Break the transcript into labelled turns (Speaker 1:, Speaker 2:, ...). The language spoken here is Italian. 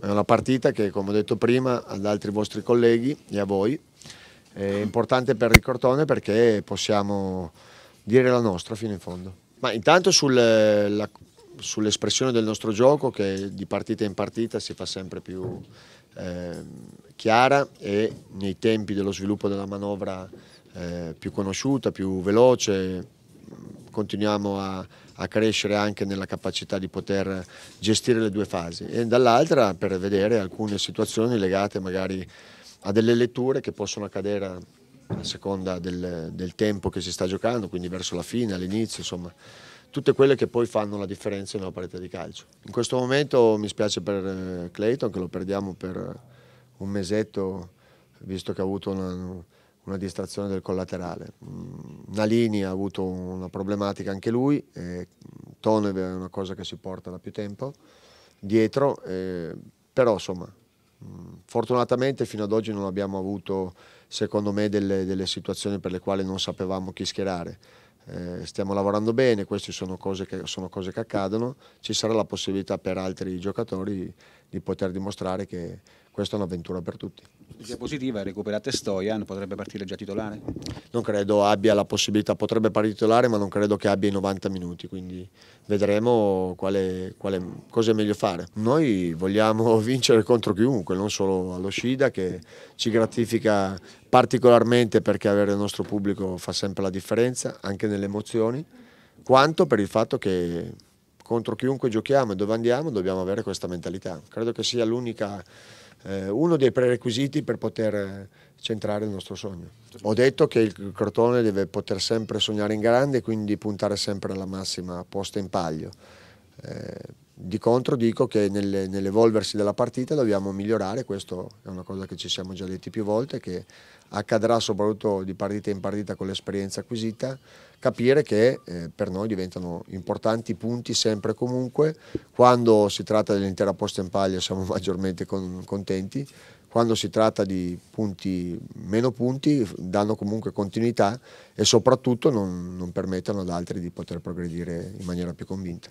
Speaker 1: È una partita che, come ho detto prima, ad altri vostri colleghi e a voi, è importante per il Cortone perché possiamo dire la nostra fino in fondo. Ma intanto sul, la, sull'espressione del nostro gioco che di partita in partita si fa sempre più eh, chiara e nei tempi dello sviluppo della manovra eh, più conosciuta, più veloce, continuiamo a, a crescere anche nella capacità di poter gestire le due fasi e dall'altra per vedere alcune situazioni legate magari a delle letture che possono accadere a seconda del, del, tempo che si sta giocando, quindi verso la fine, all'inizio, insomma, tutte quelle che poi fanno la differenza nella parete di calcio. In questo momento mi spiace per eh, Clayton che lo perdiamo per un mesetto, visto che ha avuto una una distrazione del collaterale. Mm, Nalini ha avuto una problematica anche lui, eh, Toneve è una cosa che si porta da più tempo dietro, però insomma mm, fortunatamente fino ad oggi non abbiamo avuto secondo me delle, delle situazioni per le quali non sapevamo chi schierare. Eh, stiamo lavorando bene, queste sono cose, che, sono cose che accadono, ci sarà la possibilità per altri giocatori di poter dimostrare che questa è un'avventura per tutti. Se positiva, recuperate Stojan, potrebbe partire già titolare? Non credo abbia la possibilità, potrebbe partire titolare, ma non credo che abbia i 90 minuti, quindi vedremo quale, quale, cosa è meglio fare. Noi vogliamo vincere contro chiunque, non solo allo Shida, che ci gratifica particolarmente perché avere il nostro pubblico fa sempre la differenza, anche nelle emozioni, quanto per il fatto che contro chiunque giochiamo e dove andiamo dobbiamo avere questa mentalità. Credo che sia eh, uno dei prerequisiti per poter eh, centrare il nostro sogno. Ho detto che il Crotone deve poter sempre sognare in grande e quindi puntare sempre alla massima posta in paglio. Eh, di contro dico che nel, nell'evolversi della partita dobbiamo migliorare, questo è una cosa che ci siamo già detti più volte, che accadrà soprattutto di partita in partita con l'esperienza acquisita, capire che eh, per noi diventano importanti punti sempre e comunque, quando si tratta dell'intera posta in paglia siamo maggiormente con, contenti, quando si tratta di punti meno punti danno comunque continuità e soprattutto non, non permettono ad altri di poter progredire in maniera più convinta.